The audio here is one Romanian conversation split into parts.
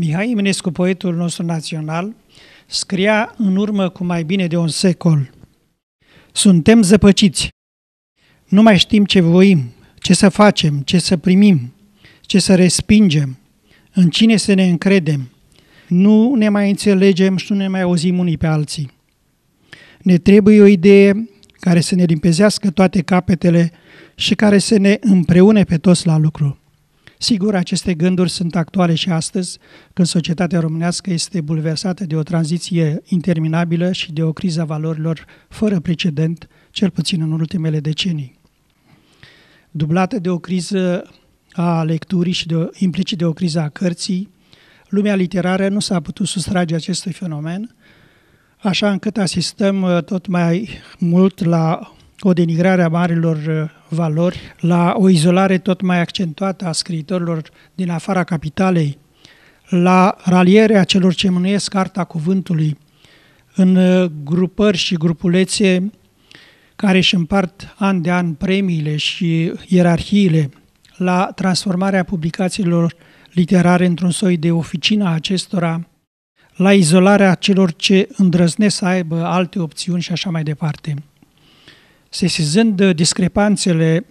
Mihai Eminescu, poetul nostru național, scria în urmă cu mai bine de un secol. Suntem zăpăciți. Nu mai știm ce voim, ce să facem, ce să primim, ce să respingem, în cine să ne încredem. Nu ne mai înțelegem și nu ne mai auzim unii pe alții. Ne trebuie o idee care să ne limpezească toate capetele și care să ne împreune pe toți la lucru. Sigur, aceste gânduri sunt actuale și astăzi, când societatea românească este bulversată de o tranziție interminabilă și de o criză a valorilor fără precedent, cel puțin în ultimele decenii. Dublată de o criză a lecturii și de o, implicit de o criză a cărții, lumea literară nu s-a putut sustrage acestui fenomen, așa încât asistăm uh, tot mai mult la o denigrare a marilor uh, valori, la o izolare tot mai accentuată a scriitorilor din afara capitalei, la ralierea celor ce mânuiesc arta cuvântului, în uh, grupări și grupulețe care își împart an de an premiile și ierarhiile, la transformarea publicațiilor literare într-un soi de oficina acestora, la izolarea celor ce îndrăznesc să aibă alte opțiuni și așa mai departe sesizând discrepanțele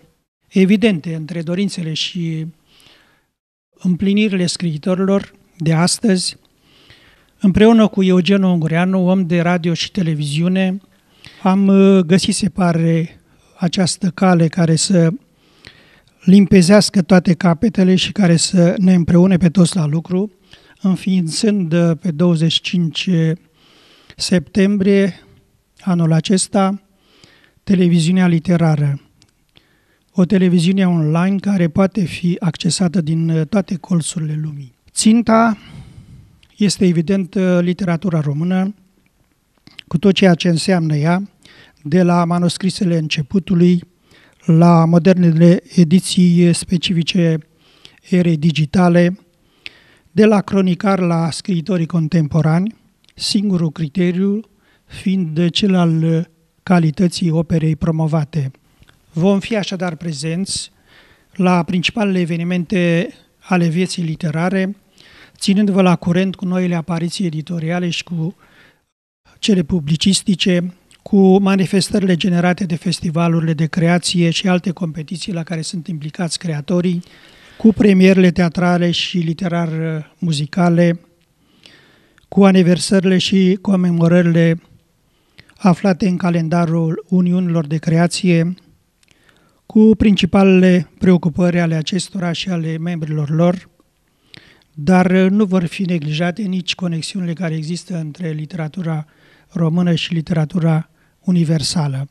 evidente între dorințele și împlinirile scriitorilor de astăzi, împreună cu Eugen Ungureanu, om de radio și televiziune, am uh, găsit, se pare, această cale care să limpezească toate capetele și care să ne împreune pe toți la lucru, înființând uh, pe 25 septembrie anul acesta televiziunea literară, o televiziune online care poate fi accesată din uh, toate colțurile lumii. Ținta este evident uh, literatura română, cu tot ceea ce înseamnă ea, de la manuscrisele începutului la modernele ediții specifice ere digitale, de la cronicar la scriitorii contemporani, singurul criteriu fiind cel al uh, calității operei promovate. Vom fi așadar prezenți la principalele evenimente ale vieții literare, ținându-vă la curent cu noile apariții editoriale și cu cele publicistice, cu manifestările generate de festivalurile de creație și alte competiții la care sunt implicați creatorii, cu premierele teatrale și literar-muzicale, cu aniversările și comemorările aflate în calendarul Uniunilor de Creație, cu principalele preocupări ale acestora și ale membrilor lor, dar nu vor fi neglijate nici conexiunile care există între literatura română și literatura universală.